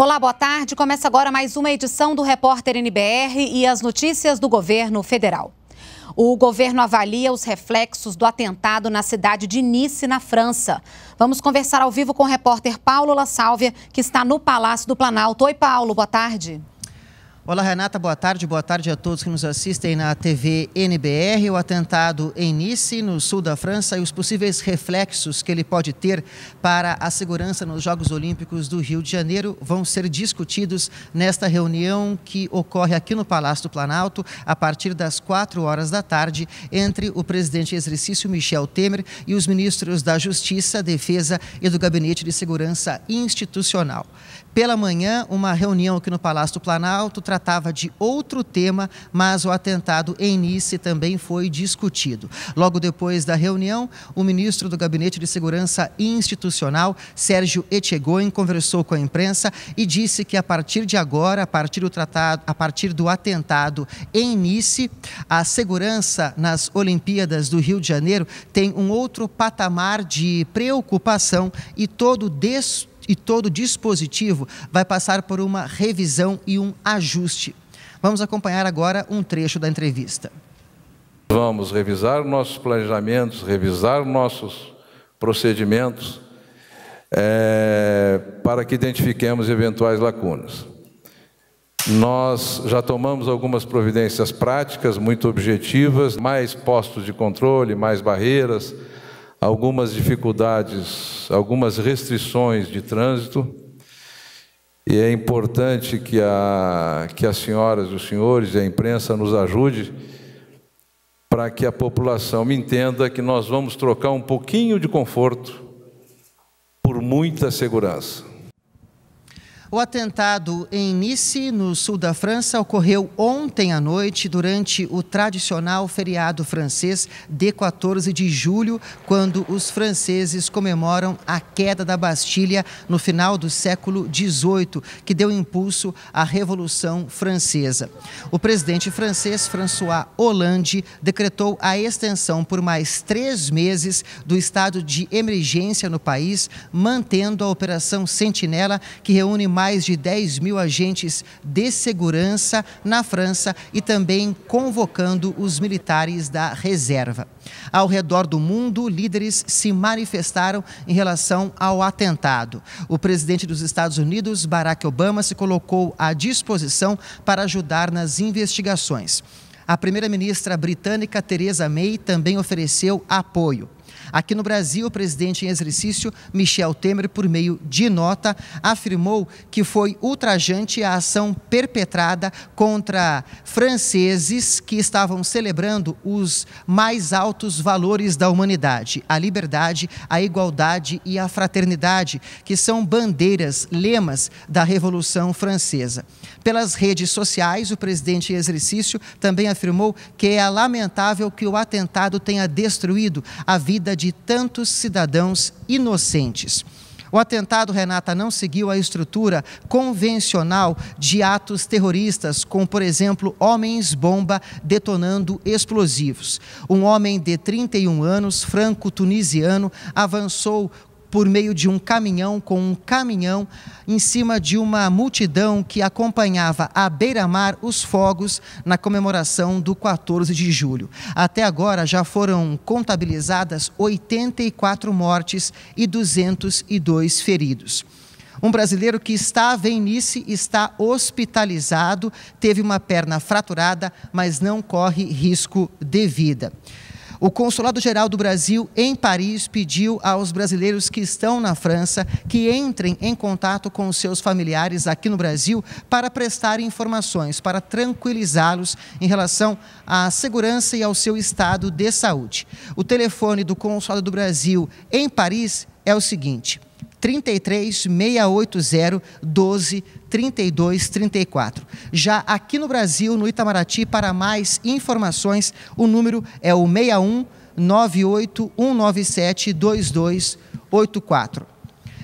Olá, boa tarde. Começa agora mais uma edição do Repórter NBR e as notícias do governo federal. O governo avalia os reflexos do atentado na cidade de Nice, na França. Vamos conversar ao vivo com o repórter Paulo La Sálvia, que está no Palácio do Planalto. Oi, Paulo, boa tarde. Olá, Renata, boa tarde. Boa tarde a todos que nos assistem na TV NBR. O atentado em Nice, no sul da França, e os possíveis reflexos que ele pode ter para a segurança nos Jogos Olímpicos do Rio de Janeiro vão ser discutidos nesta reunião que ocorre aqui no Palácio do Planalto a partir das quatro horas da tarde entre o presidente em exercício Michel Temer e os ministros da Justiça, Defesa e do Gabinete de Segurança Institucional. Pela manhã, uma reunião aqui no Palácio do Planalto tratava de outro tema, mas o atentado em Nice também foi discutido. Logo depois da reunião, o ministro do Gabinete de Segurança Institucional, Sérgio Etchegoin, conversou com a imprensa e disse que a partir de agora, a partir do tratado, a partir do atentado em Nice, a segurança nas Olimpíadas do Rio de Janeiro tem um outro patamar de preocupação e todo o destruição e todo dispositivo vai passar por uma revisão e um ajuste. Vamos acompanhar agora um trecho da entrevista. Vamos revisar nossos planejamentos, revisar nossos procedimentos é, para que identifiquemos eventuais lacunas. Nós já tomamos algumas providências práticas muito objetivas, mais postos de controle, mais barreiras, algumas dificuldades algumas restrições de trânsito e é importante que, a, que as senhoras, os senhores e a imprensa nos ajude para que a população entenda que nós vamos trocar um pouquinho de conforto por muita segurança. O atentado em Nice, no sul da França, ocorreu ontem à noite durante o tradicional feriado francês de 14 de julho, quando os franceses comemoram a queda da Bastilha no final do século XVIII, que deu impulso à Revolução Francesa. O presidente francês François Hollande decretou a extensão por mais três meses do estado de emergência no país, mantendo a Operação Sentinela, que reúne mais de 10 mil agentes de segurança na França e também convocando os militares da reserva. Ao redor do mundo, líderes se manifestaram em relação ao atentado. O presidente dos Estados Unidos, Barack Obama, se colocou à disposição para ajudar nas investigações. A primeira-ministra britânica, Theresa May, também ofereceu apoio. Aqui no Brasil, o presidente em exercício, Michel Temer, por meio de nota, afirmou que foi ultrajante a ação perpetrada contra franceses que estavam celebrando os mais altos valores da humanidade, a liberdade, a igualdade e a fraternidade, que são bandeiras, lemas da Revolução Francesa. Pelas redes sociais, o presidente em exercício também afirmou que é lamentável que o atentado tenha destruído a vida vida de tantos cidadãos inocentes. O atentado, Renata, não seguiu a estrutura convencional de atos terroristas, com, por exemplo, homens-bomba detonando explosivos. Um homem de 31 anos, franco-tunisiano, avançou por meio de um caminhão com um caminhão em cima de uma multidão que acompanhava à beira-mar os fogos na comemoração do 14 de julho. Até agora já foram contabilizadas 84 mortes e 202 feridos. Um brasileiro que estava em Nice está hospitalizado, teve uma perna fraturada, mas não corre risco de vida. O Consulado Geral do Brasil em Paris pediu aos brasileiros que estão na França que entrem em contato com seus familiares aqui no Brasil para prestar informações, para tranquilizá-los em relação à segurança e ao seu estado de saúde. O telefone do Consulado do Brasil em Paris é o seguinte: 33 680 12 32 34. Já aqui no Brasil, no Itamaraty, para mais informações, o número é o 61 98 197 2284.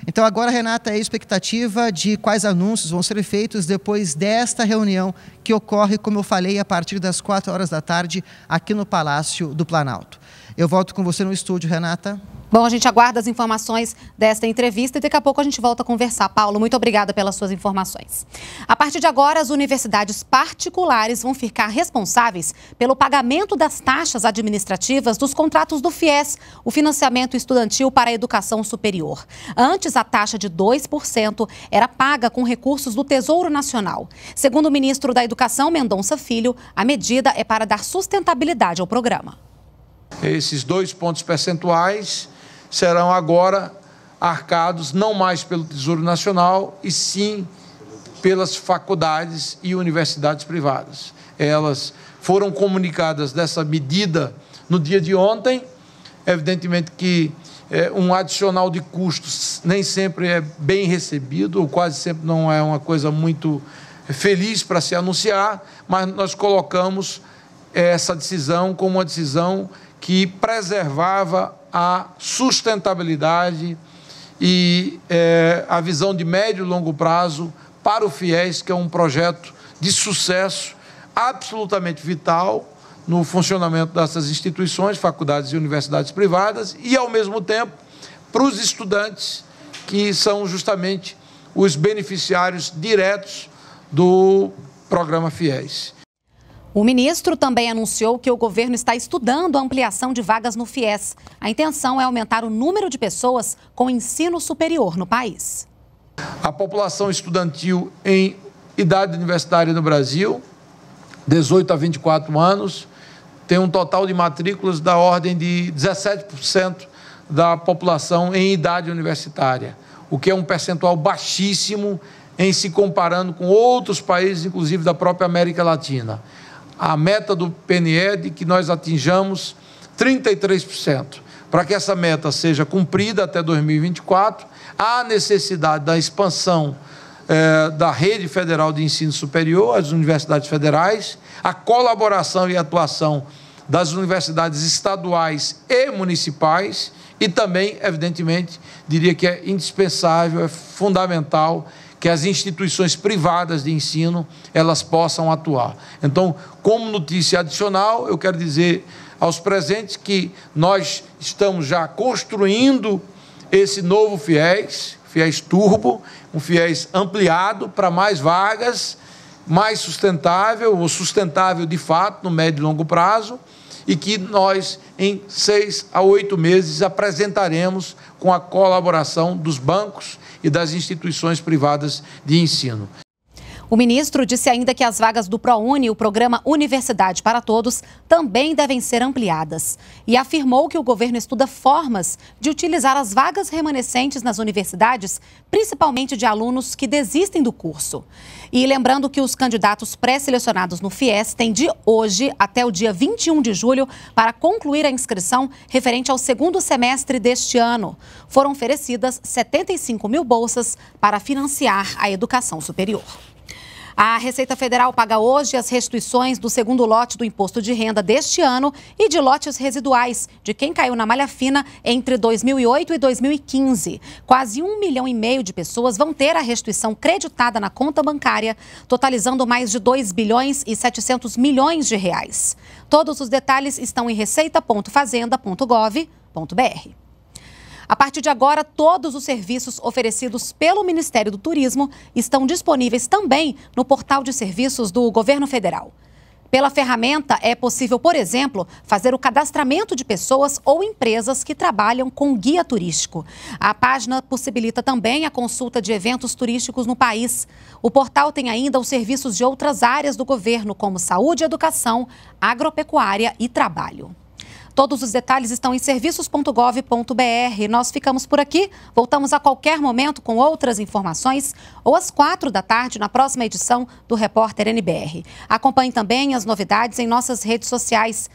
Então agora, Renata, é a expectativa de quais anúncios vão ser feitos depois desta reunião que ocorre, como eu falei, a partir das 4 horas da tarde aqui no Palácio do Planalto. Eu volto com você no estúdio, Renata. Bom, a gente aguarda as informações desta entrevista e daqui a pouco a gente volta a conversar. Paulo, muito obrigada pelas suas informações. A partir de agora, as universidades particulares vão ficar responsáveis pelo pagamento das taxas administrativas dos contratos do FIES, o financiamento estudantil para a educação superior. Antes, a taxa de 2% era paga com recursos do Tesouro Nacional. Segundo o ministro da Educação, Mendonça Filho, a medida é para dar sustentabilidade ao programa. Esses dois pontos percentuais serão agora arcados não mais pelo Tesouro Nacional, e sim pelas faculdades e universidades privadas. Elas foram comunicadas dessa medida no dia de ontem. Evidentemente que é, um adicional de custos nem sempre é bem recebido, ou quase sempre não é uma coisa muito feliz para se anunciar, mas nós colocamos essa decisão como uma decisão que preservava a sustentabilidade e é, a visão de médio e longo prazo para o FIES, que é um projeto de sucesso absolutamente vital no funcionamento dessas instituições, faculdades e universidades privadas, e, ao mesmo tempo, para os estudantes, que são justamente os beneficiários diretos do programa FIES. O ministro também anunciou que o governo está estudando a ampliação de vagas no FIES. A intenção é aumentar o número de pessoas com ensino superior no país. A população estudantil em idade universitária no Brasil, 18 a 24 anos, tem um total de matrículas da ordem de 17% da população em idade universitária, o que é um percentual baixíssimo em se comparando com outros países, inclusive da própria América Latina a meta do PNE é de que nós atinjamos 33%. Para que essa meta seja cumprida até 2024, há necessidade da expansão eh, da rede federal de ensino superior, as universidades federais, a colaboração e atuação das universidades estaduais e municipais, e também, evidentemente, diria que é indispensável, é fundamental que as instituições privadas de ensino elas possam atuar. Então, como notícia adicional, eu quero dizer aos presentes que nós estamos já construindo esse novo FIES, FIES Turbo, um FIES ampliado para mais vagas, mais sustentável, ou sustentável de fato no médio e longo prazo, e que nós, em seis a oito meses, apresentaremos com a colaboração dos bancos e das instituições privadas de ensino. O ministro disse ainda que as vagas do ProUni, o programa Universidade para Todos, também devem ser ampliadas. E afirmou que o governo estuda formas de utilizar as vagas remanescentes nas universidades, principalmente de alunos que desistem do curso. E lembrando que os candidatos pré-selecionados no FIES têm de hoje até o dia 21 de julho para concluir a inscrição referente ao segundo semestre deste ano. Foram oferecidas 75 mil bolsas para financiar a educação superior. A Receita Federal paga hoje as restituições do segundo lote do imposto de renda deste ano e de lotes residuais de quem caiu na malha fina entre 2008 e 2015. Quase um milhão e meio de pessoas vão ter a restituição creditada na conta bancária, totalizando mais de 2 bilhões e 700 milhões de reais. Todos os detalhes estão em receita.fazenda.gov.br. A partir de agora, todos os serviços oferecidos pelo Ministério do Turismo estão disponíveis também no portal de serviços do governo federal. Pela ferramenta, é possível, por exemplo, fazer o cadastramento de pessoas ou empresas que trabalham com guia turístico. A página possibilita também a consulta de eventos turísticos no país. O portal tem ainda os serviços de outras áreas do governo, como saúde, educação, agropecuária e trabalho. Todos os detalhes estão em serviços.gov.br. Nós ficamos por aqui. Voltamos a qualquer momento com outras informações ou às quatro da tarde na próxima edição do Repórter NBR. Acompanhe também as novidades em nossas redes sociais.